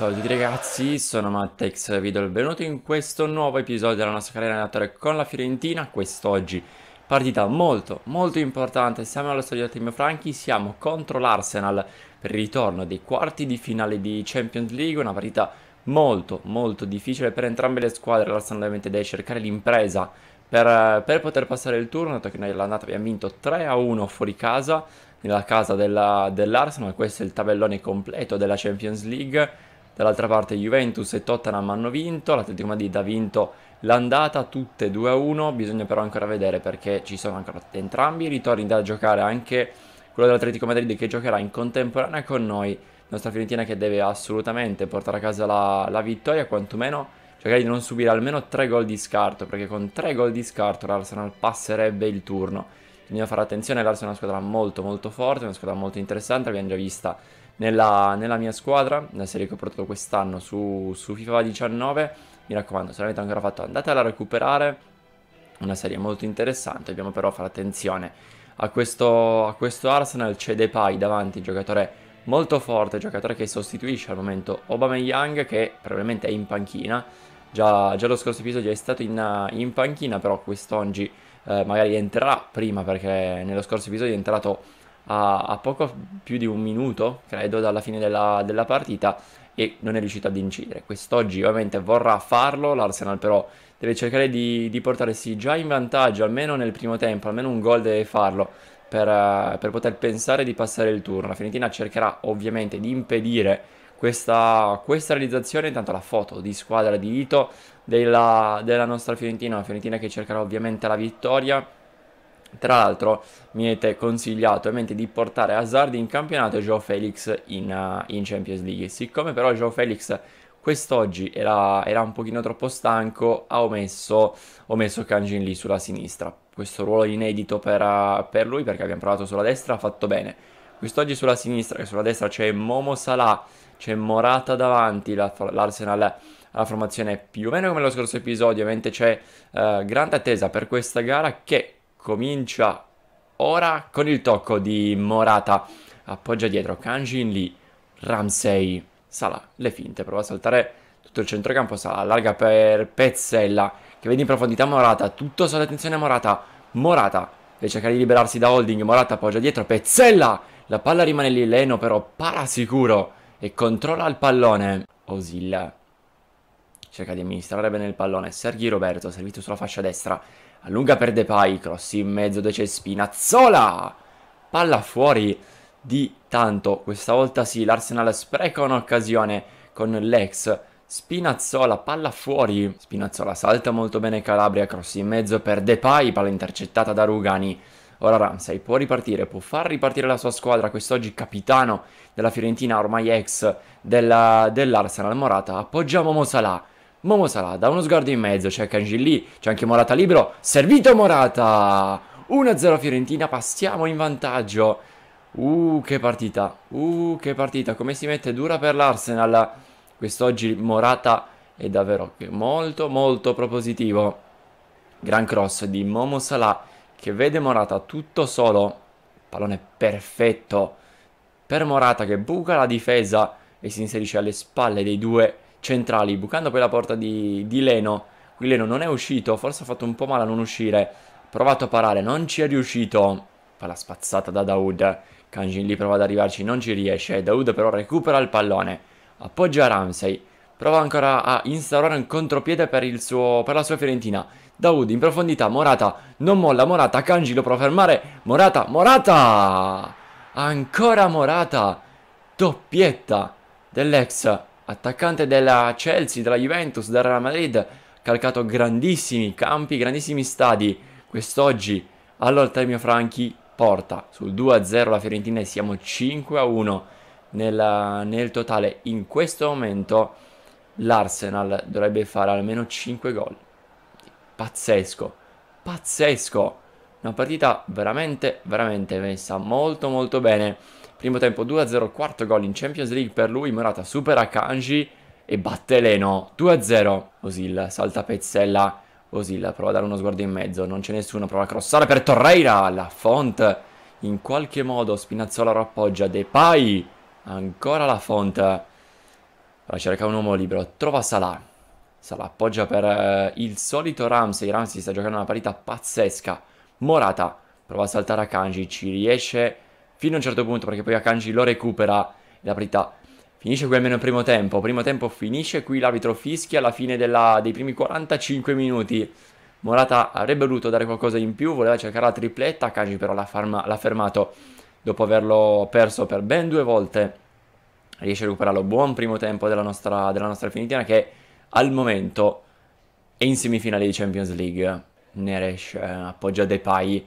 Salve ragazzi, sono Mattex, vi do il benvenuto in questo nuovo episodio della nostra carriera allenatore con la Fiorentina quest'oggi. Partita molto, molto importante, siamo allo stadio Team Franchi, siamo contro l'Arsenal per il ritorno dei quarti di finale di Champions League, una partita molto, molto difficile per entrambe le squadre, l'Arsenal ovviamente deve cercare l'impresa per, per, poter passare il turno, dato che noi l'andata abbiamo vinto 3-1 fuori casa, nella casa dell'Arsenal, questo è il tabellone completo della Champions League, Dall'altra parte Juventus e Tottenham hanno vinto, l'Atletico Madrid ha vinto l'andata, tutte 2-1, bisogna però ancora vedere perché ci sono ancora entrambi i ritorni da giocare, anche quello dell'Atletico Madrid che giocherà in contemporanea con noi, la nostra Fiorentina che deve assolutamente portare a casa la, la vittoria, quantomeno cercare di non subire almeno 3 gol di scarto, perché con 3 gol di scarto l'Arsenal passerebbe il turno. Bisogna fare attenzione, l'Arsenal è una squadra molto molto forte, una squadra molto interessante, l'abbiamo già vista nella, nella, mia squadra, la serie che ho portato quest'anno su, su FIFA 19. Mi raccomando, se l'avete ancora fatto andatela a recuperare, una serie molto interessante, dobbiamo però fare attenzione. A questo, a questo Arsenal c'è Depay davanti, giocatore molto forte, giocatore che sostituisce al momento Obama Young, che probabilmente è in panchina, già, già lo scorso episodio è stato in, in panchina, però quest'oggi eh, magari entrerà prima perché nello scorso episodio è entrato a, a poco più di un minuto, credo, dalla fine della, della partita e non è riuscito ad incidere. Quest'oggi ovviamente vorrà farlo, l'Arsenal però deve cercare di, di portarsi già in vantaggio, almeno nel primo tempo, almeno un gol deve farlo per, eh, per poter pensare di passare il turno. La Fiorentina cercherà ovviamente di impedire questa, questa, realizzazione. Intanto la foto di squadra di Ito della, della nostra Fiorentina, una Fiorentina che cercherà ovviamente la vittoria tra l'altro mi avete consigliato ovviamente di portare Hazard in campionato e Joe Felix in, uh, in, Champions League. Siccome però Joe Felix quest'oggi era, era un pochino troppo stanco, ho messo, ho messo Kanjin lì sulla sinistra. Questo ruolo inedito per, uh, per lui perché abbiamo provato sulla destra, ha fatto bene. Quest'oggi sulla sinistra e sulla destra c'è Momo Salah, c'è Morata davanti, la, l'Arsenal la formazione più o meno come lo scorso episodio, ovviamente c'è uh, grande attesa per questa gara che comincia ora con il tocco di Morata. Appoggia dietro Kanjin Lee, Ramsey, Sala, le finte, prova a saltare tutto il centrocampo, Sala allarga per Pezzella, che vede in profondità Morata, tutto sotto attenzione a Morata, Morata deve cercare di liberarsi da Holding, Morata appoggia dietro, Pezzella, la palla rimane lì, Leno però para sicuro e controlla il pallone, Osilla cerca di amministrare bene il pallone, Sergi Roberto, servito sulla fascia destra, Allunga per Depay, cross in mezzo dove c'è Spinazzola. Palla fuori di tanto. Questa volta sì, l'Arsenal spreca un'occasione con l'ex Spinazzola, palla fuori. Spinazzola salta molto bene Calabria, cross in mezzo per Depay, palla intercettata da Rugani. Ora Ramsay può ripartire, può far ripartire la sua squadra, quest'oggi capitano della Fiorentina, ormai ex della, dell'Arsenal Morata. Appoggiamo Mosalà Momo Salah dà uno sguardo in mezzo, c'è Cangilli, c'è anche Morata libero, servito Morata! 1-0 Fiorentina, passiamo in vantaggio. Uh, che partita, uh, che partita, come si mette dura per l'Arsenal. Quest'oggi Morata è davvero molto, molto propositivo. Gran cross di Momo Salah che vede Morata tutto solo. Pallone perfetto per Morata che buca la difesa e si inserisce alle spalle dei due centrali, bucando poi la porta di, di Leno. Qui Leno non è uscito, forse ha fatto un po' male a non uscire. Provato a parare, non ci è riuscito. Fa la spazzata da Daoud. Kanjin lì prova ad arrivarci, non ci riesce. Daoud però recupera il pallone. Appoggia Ramsey. Prova ancora a instaurare un contropiede per, il suo, per la sua Fiorentina. Daoud in profondità, Morata non molla, Morata, Kanji lo prova a fermare. Morata, Morata! Ancora Morata! Doppietta dell'ex attaccante della Chelsea, della Juventus, del Real Madrid, calcato grandissimi campi, grandissimi stadi quest'oggi all'Oltremio Franchi porta sul 2-0 la Fiorentina e siamo 5-1 nel, nel totale. In questo momento l'Arsenal dovrebbe fare almeno 5 gol. Pazzesco, pazzesco. Una partita veramente, veramente messa molto molto bene Primo tempo 2-0, quarto gol in Champions League per lui, Morata supera Kanji e batte Leno 2-0. Osil salta Pezzella, Osil prova a dare uno sguardo in mezzo, non c'è nessuno, prova a crossare per Torreira, la Font in qualche modo Spinazzola lo appoggia, Depay, ancora la Font. Ora cerca un uomo libero, trova Salah. Salah appoggia per eh, il solito Ramsey, Ramsey sta giocando una partita pazzesca. Morata prova a saltare a Kanji, ci riesce fino a un certo punto, perché poi Akanji lo recupera, la verità. Finisce qui almeno il primo tempo, primo tempo finisce qui, l'arbitro fischia alla fine della, dei primi 45 minuti. Morata avrebbe voluto dare qualcosa in più, voleva cercare la tripletta, Akanji però l'ha, farma, l'ha fermato dopo averlo perso per ben due volte. Riesce a recuperarlo, buon primo tempo della nostra, della nostra finitina che al momento è in semifinale di Champions League. ne eh, appoggia Depay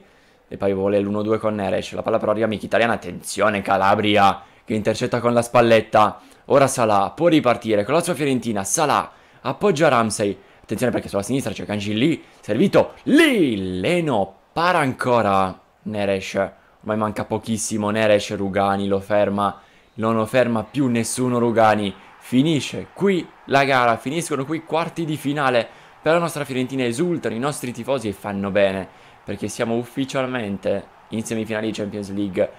e poi vuole l'1-2 con Neres, la palla però arriva a Michitaliana. attenzione Calabria che intercetta con la spalletta, ora Salah può ripartire con la sua Fiorentina, Salah appoggia Ramsey, attenzione perché sulla sinistra c'è Kanji lì. servito lì, Leno para ancora Neres, ormai manca pochissimo Neres, Rugani lo ferma, non lo ferma più nessuno Rugani, finisce qui la gara, finiscono qui i quarti di finale, per la nostra Fiorentina esultano i nostri tifosi e fanno bene perché siamo ufficialmente in semifinali di Champions League.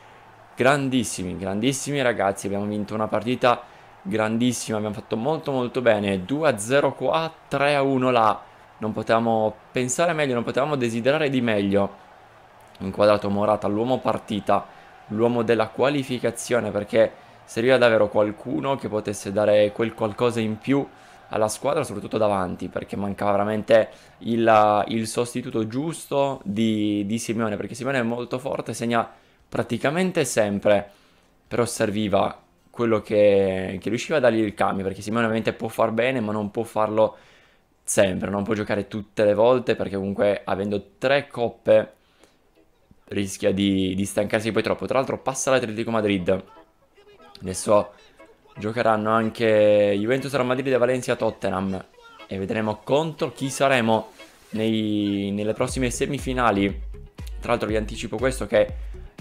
Grandissimi, grandissimi ragazzi, abbiamo vinto una partita grandissima, abbiamo fatto molto molto bene, 2-0 qua, 3-1 là, non potevamo pensare meglio, non potevamo desiderare di meglio. Inquadrato Morata, l'uomo partita, l'uomo della qualificazione, perché serviva davvero qualcuno che potesse dare quel qualcosa in più alla squadra, soprattutto davanti, perché mancava veramente il, il sostituto giusto di, di Simeone, perché Simeone è molto forte, segna praticamente sempre, però serviva quello che, che, riusciva a dargli il cambio, perché Simeone ovviamente può far bene, ma non può farlo sempre, non può giocare tutte le volte, perché comunque avendo tre coppe rischia di, di stancarsi poi troppo. Tra l'altro passa l'Atletico Madrid, adesso Giocheranno anche Juventus Real Madrid e Valencia Tottenham. E vedremo contro chi saremo nei, nelle prossime semifinali. Tra l'altro vi anticipo questo che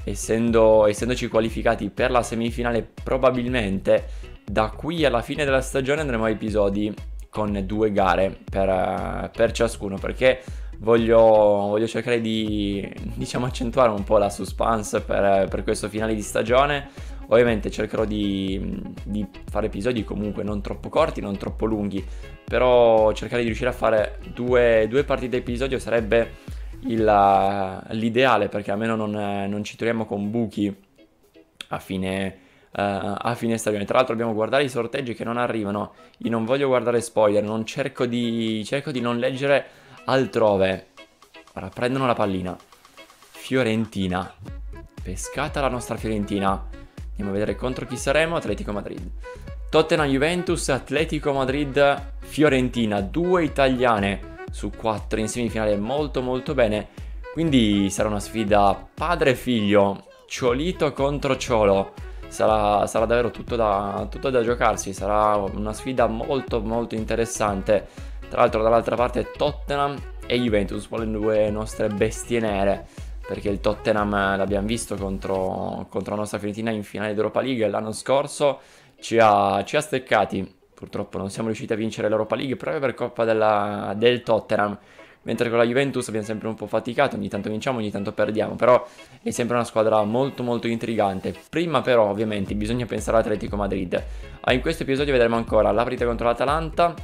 essendo, essendoci qualificati per la semifinale probabilmente da qui alla fine della stagione andremo a episodi con due gare per, per ciascuno perché voglio, voglio, cercare di diciamo accentuare un po' la suspense per, per questo finale di stagione Ovviamente cercherò di, di, fare episodi comunque non troppo corti, non troppo lunghi, però cercare di riuscire a fare due, due partite episodio sarebbe il, l'ideale perché almeno non, non, ci troviamo con buchi a fine, uh, a fine stagione. Tra l'altro dobbiamo guardare i sorteggi che non arrivano. Io non voglio guardare spoiler, non cerco, di, cerco di non leggere altrove. Ora prendono la pallina. Fiorentina. Pescata la nostra Fiorentina Andiamo a vedere contro chi saremo. Atletico Madrid. Tottenham Juventus, Atletico Madrid, Fiorentina. Due italiane su quattro in semifinale. Molto molto bene. Quindi sarà una sfida padre figlio. Ciolito contro Ciolo. Sarà, sarà davvero tutto da, tutto da giocarsi. Sarà una sfida molto molto interessante. Tra l'altro dall'altra parte Tottenham e Juventus, le due nostre bestie nere perché il Tottenham l'abbiamo visto contro, contro la nostra Fiorentina in finale d'Europa League l'anno scorso, ci ha, ci ha steccati, purtroppo non siamo riusciti a vincere l'Europa League proprio per colpa della, del Tottenham, mentre con la Juventus abbiamo sempre un po' faticato, ogni tanto vinciamo, ogni tanto perdiamo, però è sempre una squadra molto molto intrigante. Prima però ovviamente bisogna pensare all'Atletico Madrid. Ah, in questo episodio vedremo ancora la partita contro l'Atalanta,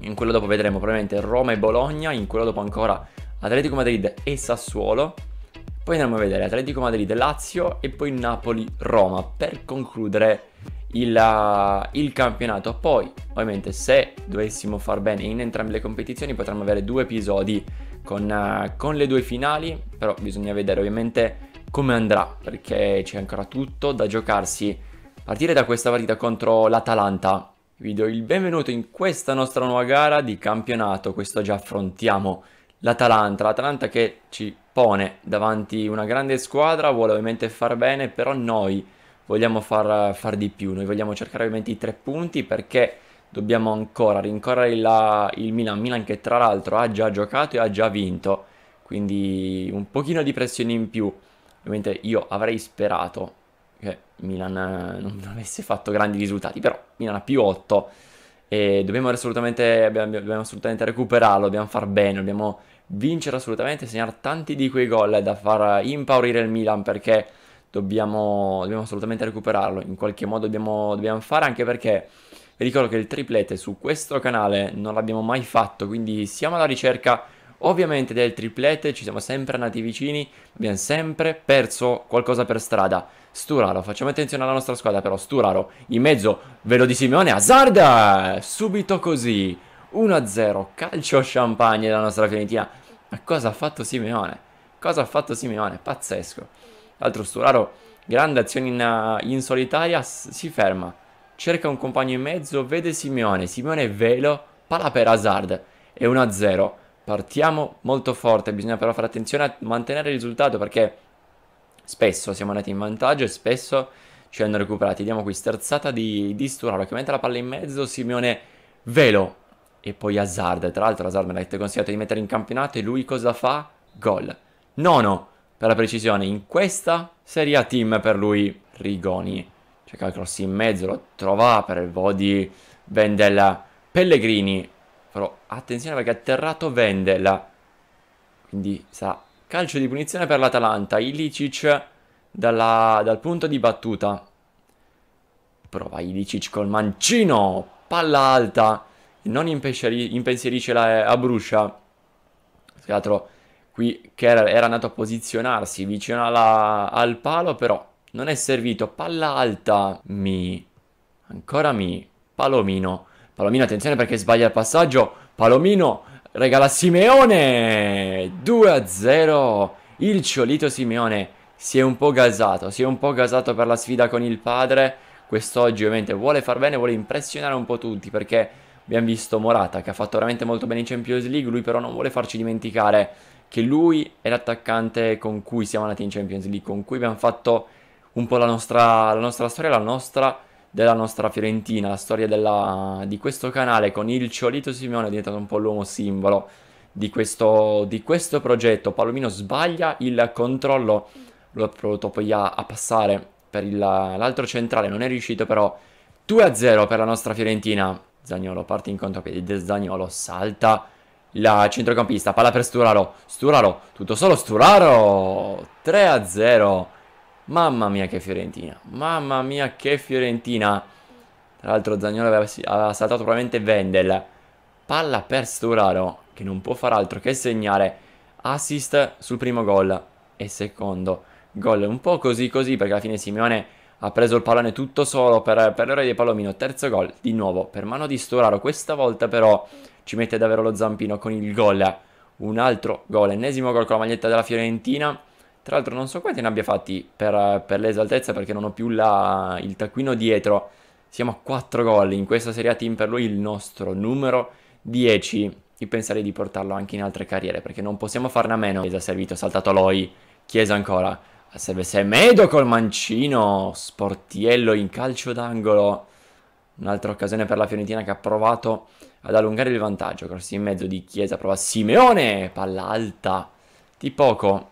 in quello dopo vedremo probabilmente Roma e Bologna, in quello dopo ancora Atletico Madrid e Sassuolo, poi andiamo a vedere Atletico Madrid-Lazio e poi Napoli-Roma per concludere il, uh, il, campionato. Poi, ovviamente, se dovessimo far bene in entrambe le competizioni, potremmo avere due episodi con, uh, con le due finali, però bisogna vedere ovviamente come andrà, perché c'è ancora tutto da giocarsi. A partire da questa partita contro l'Atalanta, vi do il benvenuto in questa nostra nuova gara di campionato, questo già affrontiamo l'Atalanta, l'Atalanta che ci pone davanti una grande squadra, vuole ovviamente far bene, però noi vogliamo far, far di più, noi vogliamo cercare ovviamente i tre punti perché dobbiamo ancora rincorrere la, il Milan, Milan che tra l'altro ha già giocato e ha già vinto, quindi un pochino di pressione in più, ovviamente io avrei sperato che Milan eh, non avesse fatto grandi risultati, però Milan ha più 8 e dobbiamo assolutamente, dobbiamo assolutamente recuperarlo, dobbiamo far bene, dobbiamo vincere assolutamente, segnare tanti di quei gol da far impaurire il Milan perché dobbiamo, dobbiamo assolutamente recuperarlo, in qualche modo dobbiamo, dobbiamo fare anche perché vi ricordo che il triplete su questo canale non l'abbiamo mai fatto, quindi siamo alla ricerca ovviamente del triplete, ci siamo sempre andati vicini, abbiamo sempre perso qualcosa per strada. Sturaro, facciamo attenzione alla nostra squadra però, Sturaro in mezzo, velo di Simeone, Azzarda, subito così. 1-0, calcio champagne della nostra Fiorentina. Ma cosa ha fatto Simeone? Cosa ha fatto Simeone? Pazzesco. L'altro Sturaro, grande azione in, in solitaria, si ferma. Cerca un compagno in mezzo, vede Simeone. Simeone velo, pala per Hazard. È 1-0. Partiamo molto forte, bisogna però fare attenzione a mantenere il risultato perché spesso siamo andati in vantaggio e spesso ci hanno recuperati. Diamo qui sterzata di, di Sturaro che mette la palla in mezzo, Simeone velo, e poi Hazard. Tra l'altro Hazard me l'avete consigliato di mettere in campionato e lui cosa fa? Gol. Nono, per la precisione, in questa Serie A team per lui Rigoni. C'è il in mezzo, lo trova per il Vodi Vendel Pellegrini. Però attenzione perché ha atterrato Vendel. Quindi sarà calcio di punizione per l'Atalanta. Ilicic dalla, dal punto di battuta. Prova Ilicic col mancino. Palla alta non impensierisce la Abruscia, tra l'altro qui Kerr era andato a posizionarsi vicino alla, al palo, però non è servito, palla alta, mi, ancora mi, Palomino, Palomino attenzione perché sbaglia il passaggio, Palomino regala Simeone, 2 0, il Ciolito Simeone si è un po' gasato, si è un po' gasato per la sfida con il padre, quest'oggi ovviamente vuole far bene, vuole impressionare un po' tutti perché Abbiamo visto Morata che ha fatto veramente molto bene in Champions League, lui però non vuole farci dimenticare che lui è l'attaccante con cui siamo andati in Champions League, con cui abbiamo fatto un po' la nostra, la nostra storia, la nostra della nostra Fiorentina, la storia della, di questo canale con il Ciolito Simeone è diventato un po' l'uomo simbolo di questo, di questo progetto. Palomino sbaglia il controllo, lo ha provato poi a, a passare per il, l'altro centrale, non è riuscito però 2-0 per la nostra Fiorentina. Zagnolo parte in contropiede, Zagnolo salta la centrocampista, palla per Sturaro, Sturaro, tutto solo Sturaro, 3 0, mamma mia che Fiorentina, mamma mia che Fiorentina, tra l'altro Zagnolo aveva, aveva saltato probabilmente Vendel, palla per Sturaro che non può far altro che segnare, assist sul primo gol e secondo gol, un po' così così perché alla fine Simeone ha preso il pallone tutto solo per, per l'ora di Palomino, terzo gol di nuovo per mano di Storaro, questa volta però ci mette davvero lo zampino con il gol, eh. un altro gol, ennesimo gol con la maglietta della Fiorentina, tra l'altro non so quanti ne abbia fatti per, per l'esaltezza perché non ho più la, il taccuino dietro, siamo a 4 gol in questa Serie A Team per lui il nostro numero 10 io penserei di portarlo anche in altre carriere perché non possiamo farne a meno. Chiesa servito, saltato Loi, Chiesa ancora, Serve Semedo col mancino, sportiello in calcio d'angolo. Un'altra occasione per la Fiorentina che ha provato ad allungare il vantaggio. Crossi in mezzo di Chiesa, prova Simeone, palla alta di poco.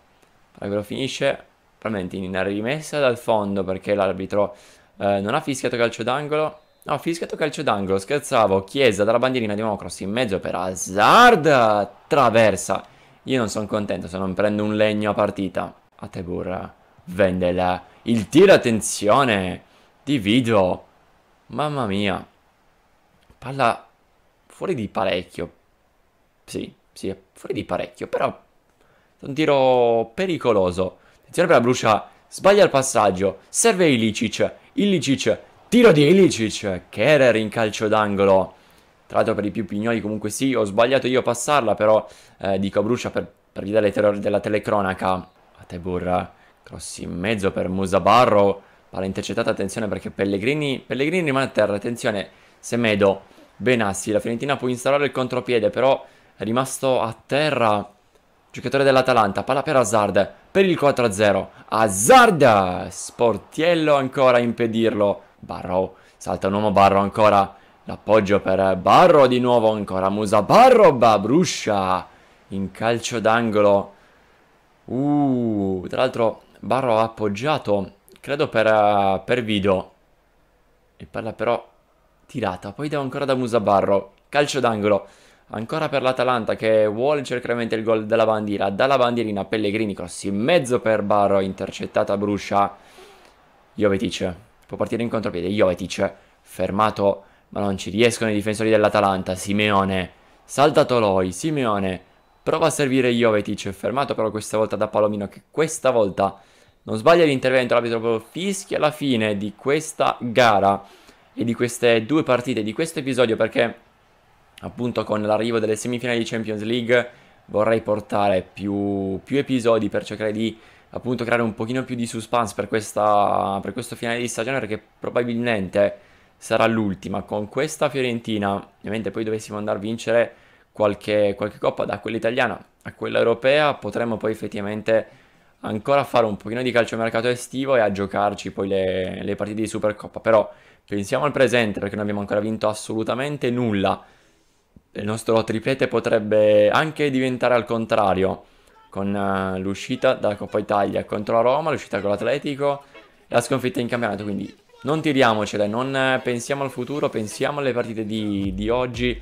lo finisce probabilmente in rimessa dal fondo perché l'arbitro eh, non ha fischiato calcio d'angolo. No, ha fischiato calcio d'angolo, scherzavo. Chiesa dalla bandierina di nuovo, cross in mezzo per Hazard, traversa. Io non sono contento se non prendo un legno a partita a Tebur vendela Il tiro, attenzione, di Vido. Mamma mia. Palla fuori di parecchio. Sì, sì, fuori di parecchio, però è un tiro pericoloso. Attenzione per la Brucia, sbaglia il passaggio, serve Ilicic, Ilicic, tiro di Ilicic, Kerer in calcio d'angolo. Tra l'altro per i più pignoli comunque sì, ho sbagliato io a passarla, però eh, dico a Brucia per, per gli dare l'errore della telecronaca a Tebur, cross in mezzo per Musabarro, palla intercettata, attenzione perché Pellegrini, Pellegrini rimane a terra, attenzione, Semedo, Benassi, la Fiorentina può installare il contropiede, però è rimasto a terra, giocatore dell'Atalanta, palla per Hazard, per il 4-0, Hazard, Sportiello ancora a impedirlo, Barro, salta un uomo Barro ancora, l'appoggio per Barro di nuovo ancora, Musabarro, Barro, Babruscia, in calcio d'angolo, Uh, tra l'altro Barro ha appoggiato, credo per, eh, per Vido. E parla però tirata. Poi devo ancora da Musa Barro. Calcio d'angolo. Ancora per l'Atalanta che vuole cercamente il gol della bandiera. Dalla bandierina Pellegrini cross in mezzo per Barro. Intercettata Bruscia. Jovetic. Può partire in contropiede. Jovetic. Fermato. Ma non ci riescono i difensori dell'Atalanta. Simeone. Salta Toloi. Simeone Prova a servire Jovetic, fermato però questa volta da Palomino che questa volta non sbaglia l'intervento, l'abito proprio fischia la fine di questa gara e di queste due partite, di questo episodio perché appunto con l'arrivo delle semifinali di Champions League vorrei portare più, più episodi per cercare di appunto creare un pochino più di suspense per, questa, per questo finale di stagione perché probabilmente sarà l'ultima con questa Fiorentina ovviamente poi dovessimo andare a vincere qualche, qualche coppa da quella italiana a quella europea, potremmo poi effettivamente ancora fare un pochino di calciomercato estivo e a giocarci poi le, le partite di Supercoppa. Però pensiamo al presente perché non abbiamo ancora vinto assolutamente nulla. Il nostro triplete potrebbe anche diventare al contrario con eh, l'uscita dalla Coppa Italia contro la Roma, l'uscita con l'Atletico e la sconfitta in campionato. Quindi non tiriamocele, non pensiamo al futuro, pensiamo alle partite di, di oggi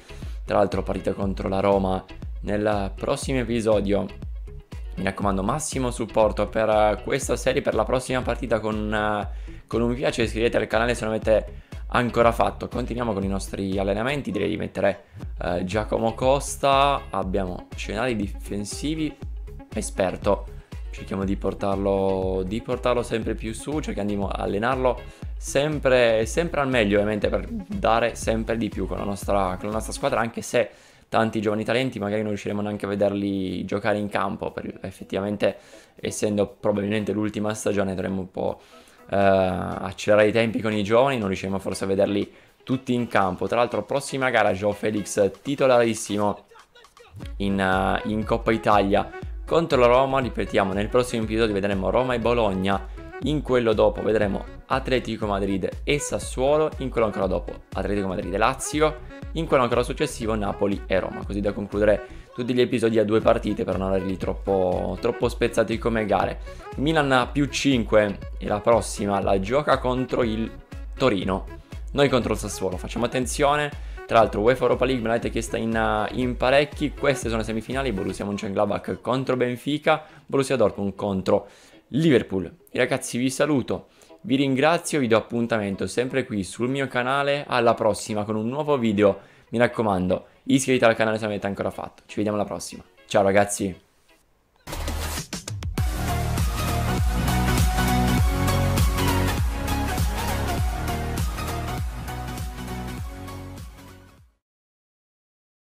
tra l'altro partita contro la Roma nel prossimo episodio. Mi raccomando, massimo supporto per questa serie, per la prossima partita con, con un mi piace, iscrivetevi al canale se non avete ancora fatto. Continuiamo con i nostri allenamenti, direi di mettere eh, Giacomo Costa, abbiamo scenari difensivi, esperto, cerchiamo di portarlo, di portarlo sempre più su, cerchiamo di allenarlo sempre, sempre al meglio ovviamente per dare sempre di più con la, nostra, con la nostra squadra, anche se tanti giovani talenti magari non riusciremo neanche a vederli giocare in campo, per, effettivamente essendo probabilmente l'ultima stagione dovremmo un po' eh, accelerare i tempi con i giovani, non riusciremo forse a vederli tutti in campo. Tra l'altro prossima gara Joe Felix titolarissimo in, uh, in Coppa Italia contro la Roma, ripetiamo, nel prossimo episodio vedremo Roma e Bologna in quello dopo vedremo Atletico Madrid e Sassuolo, in quello ancora dopo Atletico Madrid e Lazio, in quello ancora successivo Napoli e Roma, così da concludere tutti gli episodi a due partite per non averli troppo, troppo spezzati come gare. Milan ha più 5 e la prossima la gioca contro il Torino, noi contro il Sassuolo, facciamo attenzione. Tra l'altro UEFA Europa League me l'avete chiesta in, in, parecchi, queste sono le semifinali, Borussia Mönchengladbach contro Benfica, Borussia Dortmund contro Liverpool. Ragazzi vi saluto, vi ringrazio, vi do appuntamento sempre qui sul mio canale, alla prossima con un nuovo video, mi raccomando iscriviti al canale se non l'avete ancora fatto, ci vediamo alla prossima, ciao ragazzi!